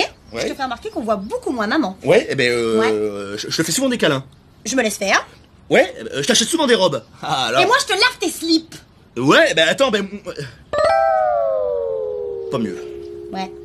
je te fais remarquer qu'on voit beaucoup moins maman. Ouais, et eh ben, euh, Je, te fais souvent des câlins. Je me laisse faire. Ouais, eh ben, je t'achète souvent des robes. Ah, alors... Et moi, je te lave tes slips. Ouais, eh ben attends, ben. Euh. Pas mieux. Ouais.